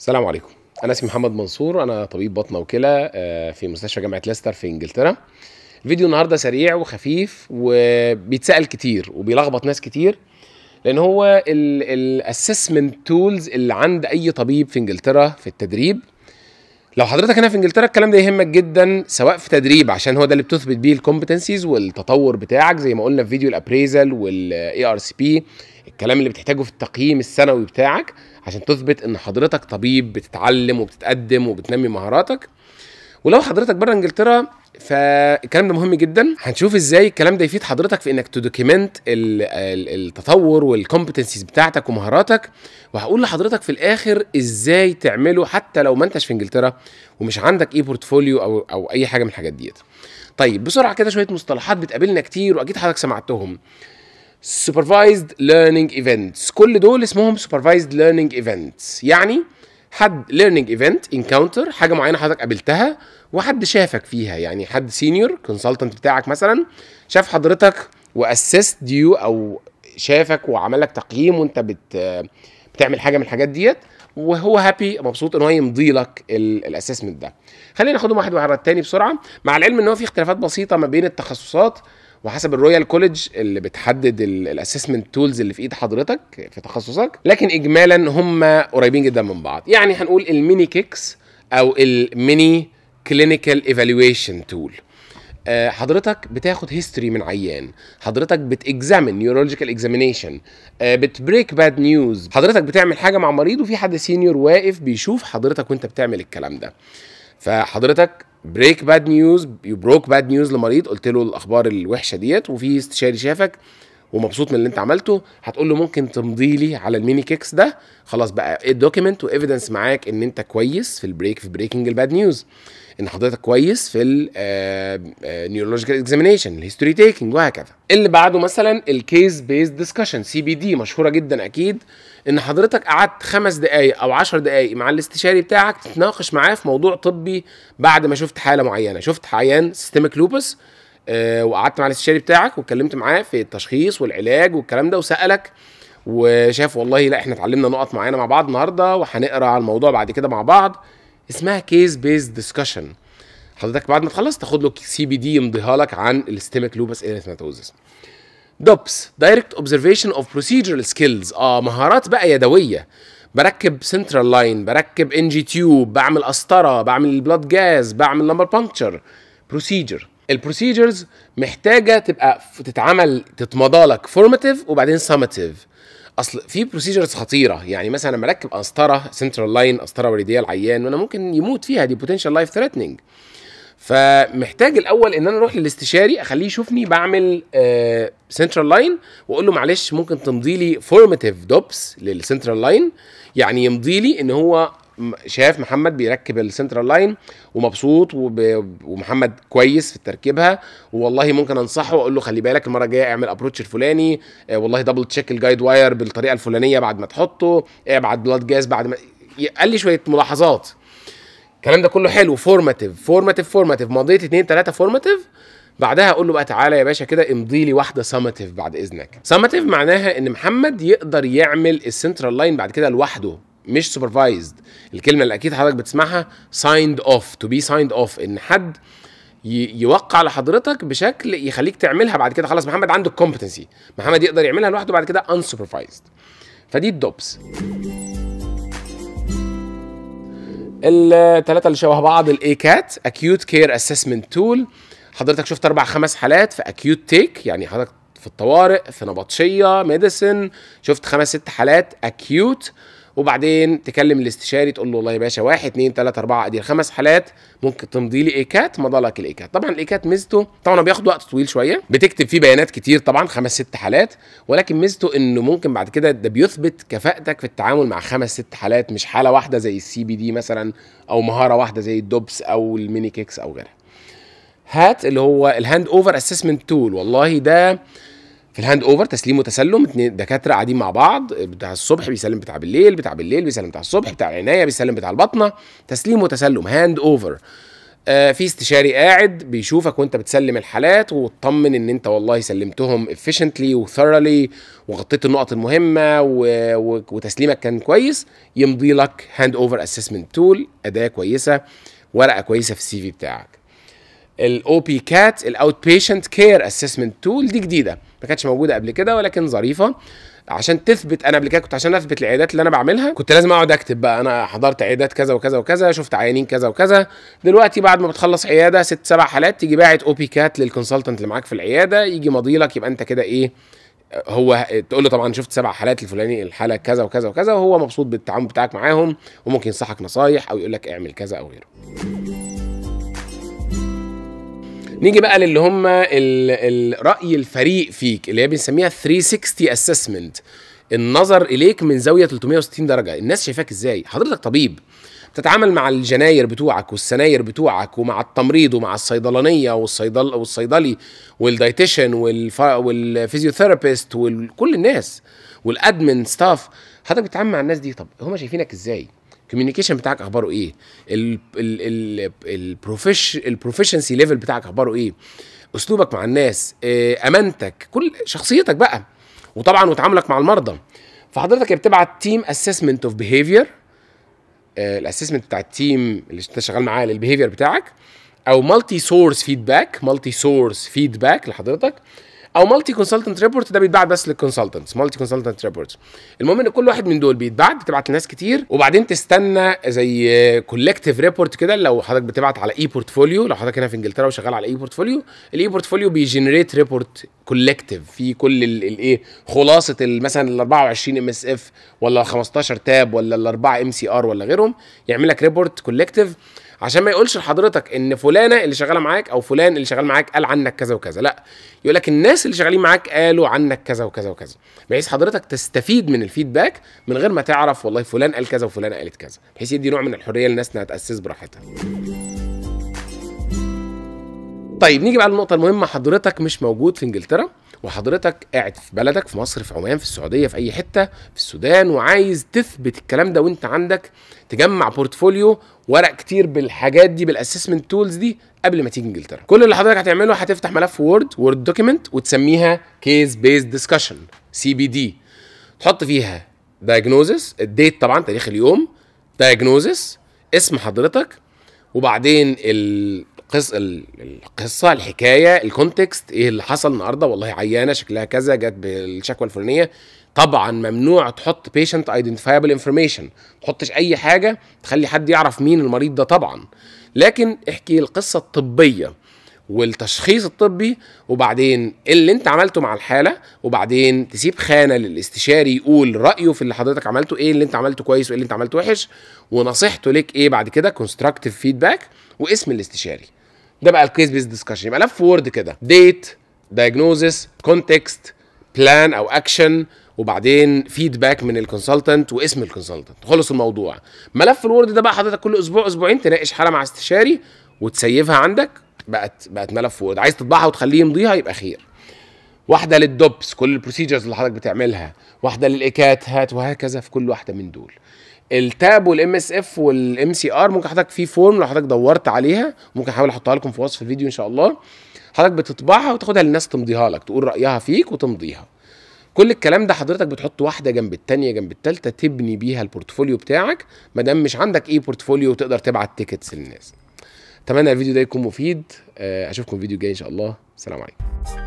السلام عليكم انا اسمي محمد منصور انا طبيب بطنه وكلى آه، في مستشفى جامعه ليستر في انجلترا الفيديو النهارده سريع وخفيف وبيتسال كتير وبيلخبط ناس كتير لان هو الاسسمنت تولز اللي عند اي طبيب في انجلترا في التدريب لو حضرتك هنا في انجلترا الكلام ده يهمك جدا سواء في تدريب عشان هو ده اللي بتثبت بيه الكومبتنسيز والتطور بتاعك زي ما قلنا في فيديو الابريزل والاي ار سي بي الكلام اللي بتحتاجه في التقييم السنوي بتاعك عشان تثبت ان حضرتك طبيب بتتعلم وبتتقدم وبتنمي مهاراتك ولو حضرتك بره انجلترا فالكلام ده مهم جدا هنشوف ازاي الكلام ده يفيد حضرتك في انك تدوكيمنت التطور والكومبتنسيز بتاعتك ومهاراتك وهقول لحضرتك في الاخر ازاي تعمله حتى لو ما انتش في انجلترا ومش عندك اي بورتفوليو او او اي حاجه من الحاجات ديت طيب بسرعه كده شويه مصطلحات بتقابلنا كتير واكيد حضرتك سمعتهم سوبرفايزد ليرنينج ايفنتس كل دول اسمهم سوبرفايزد ليرنينج ايفنتس يعني حد ليرنينج ايفنت انكاونتر حاجه معينه حضرتك قابلتها وحد شافك فيها يعني حد سينيور كونسلتنت بتاعك مثلا شاف حضرتك واسست ديو او شافك وعمل لك تقييم وانت بت بتعمل حاجه من الحاجات ديت وهو هابي مبسوط ان هو يمضي لك الاسسمنت ده خلينا ناخدهم واحد ورا التاني بسرعه مع العلم ان هو في اختلافات بسيطه ما بين التخصصات وحسب الرويال كوليدج اللي بتحدد الاسسمنت تولز اللي في ايد حضرتك في تخصصك لكن اجمالا هم قريبين جدا من بعض يعني هنقول الميني كيكس او الميني كلينيكال ايفالويشن تول حضرتك بتاخد هيستوري من عيان حضرتك بتاكزامن نيورولوجيكال اكزامينيشن بتبريك باد نيوز حضرتك بتعمل حاجه مع مريض وفي حد سينيور واقف بيشوف حضرتك وانت بتعمل الكلام ده فحضرتك بريك باد نيوز يو بروك باد نيوز لمريض قلت له الاخبار الوحشه ديت وفي استشاري شافك ومبسوط من اللي انت عملته هتقول له ممكن تمضي لي على الميني كيكس ده خلاص بقى الدوكيمنت وايفيدنس معاك ان انت كويس في البريك في بريكنج الباد نيوز ان حضرتك كويس في النيورولوجيكال اكزامينشن الهيستوري تيكنج وهكذا اللي بعده مثلا الكيس بيز ديسكشن سي بي دي مشهوره جدا اكيد ان حضرتك قعدت خمس دقائق او عشر دقائق مع الاستشاري بتاعك تتناقش معاه في موضوع طبي بعد ما شفت حاله معينه شفت عيان سيستميك لوبس آه، وقعدت مع الاستشاري بتاعك واتكلمت معاه في التشخيص والعلاج والكلام ده وسالك وشاف والله لا احنا اتعلمنا نقط معينه مع بعض النهارده وهنقرا على الموضوع بعد كده مع بعض اسمها كيس بيز ديسكشن حضرتك بعد ما تخلص تاخد له سي بي دي يمضيها لك عن الاستيميك لوبس اريثماتوزس دوبس دايركت اوبزرفيشن اوف بروسيدرال سكيلز اه مهارات بقى يدويه بركب سنترال لاين بركب ان جي تيوب بعمل قسطره بعمل بلاد جاز بعمل نمبر بانكتشر بروسيجر البروسيجرز محتاجه تبقى تتعمل تتمضى لك فورماتيف وبعدين سامتيف اصل في بروسيجرز خطيره يعني مثلا لما اركب قسطره سنترال لاين قسطره وريديه العيان وانا ممكن يموت فيها دي بوتنشال لايف ثريتنينج فمحتاج الاول ان انا اروح للاستشاري اخليه يشوفني بعمل سنترال آه، لاين واقول له معلش ممكن تمضي لي فورماتيف دوبس للسنترال لاين يعني يمضي لي ان هو شاف محمد بيركب السنترال لاين ومبسوط وب... ومحمد كويس في تركيبها والله ممكن انصحه واقول له خلي بالك المره الجايه اعمل ابروتش الفلاني آه، والله دبل تشيك الجايد واير بالطريقه الفلانيه بعد ما تحطه ابعت بلاد جاز بعد ما قال لي شويه ملاحظات الكلام ده كله حلو فورماتيف فورماتيف فورماتيف مضيت اتنين تلاته فورماتيف بعدها اقول له بقى تعالى يا باشا كده امضي لي واحده سامتيف بعد اذنك سامتيف معناها ان محمد يقدر يعمل السنترال لاين بعد كده لوحده مش سوبرفايزد الكلمه اللي اكيد حضرتك بتسمعها سايند اوف تو بي سايند اوف ان حد يوقع لحضرتك بشكل يخليك تعملها بعد كده خلاص محمد عنده الكومبتنسي محمد يقدر يعملها لوحده بعد كده ان سوبرفايزد فدي الدوبس الثلاثة اللي شبه بعض الاي كات اكيوت كير اسسمنت تول حضرتك شفت اربع خمس حالات في اكيوت تيك يعني حضرتك في الطوارئ في نبطشيه ميديسن شفت خمس ست حالات اكيوت وبعدين تكلم الاستشاري تقول له والله يا باشا واحد اثنين ثلاثة اربعه ادي خمس حالات ممكن تمضي لي ايكات مضى لك الايكات طبعا الايكات ميزته طبعا بياخد وقت طويل شويه بتكتب فيه بيانات كتير طبعا خمس ست حالات ولكن ميزته انه ممكن بعد كده ده بيثبت كفاءتك في التعامل مع خمس ست حالات مش حاله واحده زي السي بي دي مثلا او مهاره واحده زي الدوبس او الميني كيكس او غيرها هات اللي هو الهاند اوفر اسسمنت تول والله ده الهاند اوفر تسليم وتسلم اتنين دكاتره قاعدين مع بعض بتاع الصبح بيسلم بتاع بالليل بتاع بالليل بيسلم بتاع الصبح بتاع العنايه بيسلم بتاع البطنه تسليم وتسلم هاند اوفر آه في استشاري قاعد بيشوفك وانت بتسلم الحالات وتطمن ان انت والله سلمتهم افشنتلي وثورلي وغطيت النقط المهمه و... و... وتسليمك كان كويس يمضي لك هاند اوفر اسسمنت تول اداه كويسه ورقه كويسه في السي في بتاعك الاو بي كات الاوت بيشنت كير اسسمنت تول دي جديده ما كانتش موجوده قبل كده ولكن ظريفه عشان تثبت انا قبل كده كنت عشان اثبت العيادات اللي انا بعملها كنت لازم اقعد اكتب بقى انا حضرت عيادات كذا وكذا وكذا شفت عيانين كذا وكذا دلوقتي بعد ما بتخلص عياده ست سبع حالات تيجي باعت او بي كات للكونسلتنت اللي معاك في العياده يجي ماضي لك يبقى انت كده ايه هو تقول له طبعا شفت سبع حالات الفلاني الحاله كذا وكذا وكذا وهو مبسوط بالتعامل بتاعك معاهم وممكن ينصحك نصايح او يقول لك اعمل كذا او غيره نيجي بقى للي هم الراي الفريق فيك اللي هي بنسميها 360 اسسمنت النظر اليك من زاويه 360 درجه الناس شايفاك ازاي حضرتك طبيب تتعامل مع الجناير بتوعك والسناير بتوعك ومع التمريض ومع الصيدلانيه والصيدل والصيدلي والدايتيشن والف... والفيزيوثيرابيست وكل الناس والادمن ستاف حضرتك بتتعامل مع الناس دي طب هم شايفينك ازاي الكوميونيكيشن بتاعك اخباره ايه البروفيشنسي ليفل بتاعك اخباره ايه اسلوبك مع الناس آه، امانتك كل شخصيتك بقى وطبعا وتعاملك مع المرضى فحضرتك بتبعت تيم اسسمنت اوف بيهيفير الاسسمنت بتاع التيم اللي انت شغال معاه للبيهيفير بتاعك او مالتي سورس فيدباك مالتي سورس فيدباك لحضرتك او مالتي كونسلتنت ريبورت ده بيتبعت بس للكونسلتنتس مالتي كونسلتنت ريبورتس المهم ان كل واحد من دول بيتبعت بتبعت لناس كتير وبعدين تستنى زي كولكتيف ريبورت كده لو حضرتك بتبعت على اي بورتفوليو لو حضرتك هنا في انجلترا وشغال على اي بورتفوليو الاي بورتفوليو بيجنريت ريبورت كولكتيف في كل الايه خلاصه مثلا ال 24 ام اس اف ولا 15 تاب ولا الاربعه ام سي ار ولا غيرهم يعمل لك ريبورت كولكتيف عشان ما يقولش لحضرتك ان فلانه اللي شغاله معاك او فلان اللي شغال معاك قال عنك كذا وكذا لا يقول لك الناس اللي شغالين معاك قالوا عنك كذا وكذا وكذا بحيث حضرتك تستفيد من الفيدباك من غير ما تعرف والله فلان قال كذا وفلانه قالت كذا بحيث يدي نوع من الحريه للناس انها تاسس براحتها طيب نيجي بقى للنقطه المهمه حضرتك مش موجود في انجلترا وحضرتك قاعد في بلدك في مصر في عمان في السعوديه في اي حته في السودان وعايز تثبت الكلام ده وانت عندك تجمع بورتفوليو ورق كتير بالحاجات دي بالاسسمنت تولز دي قبل ما تيجي انجلترا كل اللي حضرتك هتعمله هتفتح ملف وورد وورد دوكيمنت وتسميها كيس بيز ديسكشن سي بي دي تحط فيها دايجنوزس الديت طبعا تاريخ اليوم دايجنوزس اسم حضرتك وبعدين ال القص القصه الحكايه الكونتكست ايه اللي حصل النهارده والله عيانه شكلها كذا جت بالشكوى الفلانيه طبعا ممنوع تحط بيشنت ايدنتيفايبل انفورميشن ما تحطش اي حاجه تخلي حد يعرف مين المريض ده طبعا لكن احكي القصه الطبيه والتشخيص الطبي وبعدين اللي انت عملته مع الحاله وبعدين تسيب خانه للاستشاري يقول رايه في اللي حضرتك عملته ايه اللي انت عملته كويس وايه اللي انت عملته وحش ونصيحته ليك ايه بعد كده كونستراكتيف فيدباك واسم الاستشاري ده بقى الكيس بيز ديسكشن يبقى ملف وورد كده ديت دايجنوزس كونتكست بلان او اكشن وبعدين فيدباك من الكونسلتنت واسم الكونسلتنت خلص الموضوع ملف الوورد ده بقى حضرتك كل اسبوع اسبوعين تناقش حاله مع استشاري وتسيفها عندك بقت بقت ملف وورد عايز تطبعها وتخليه يمضيها يبقى خير واحده للدوبس كل البروسيجرز اللي حضرتك بتعملها واحده للايكات هات وهكذا في كل واحده من دول التاب والام اس اف والام سي ار ممكن حضرتك في فورم لو حضرتك دورت عليها ممكن احاول احطها لكم في وصف الفيديو ان شاء الله حضرتك بتطبعها وتاخدها للناس تمضيها لك تقول رايها فيك وتمضيها كل الكلام ده حضرتك بتحط واحده جنب الثانيه جنب الثالثه تبني بيها البورتفوليو بتاعك ما دام مش عندك اي بورتفوليو تقدر تبعت تيكتس للناس اتمنى الفيديو ده يكون مفيد آه، اشوفكم فيديو جاي ان شاء الله سلام عليكم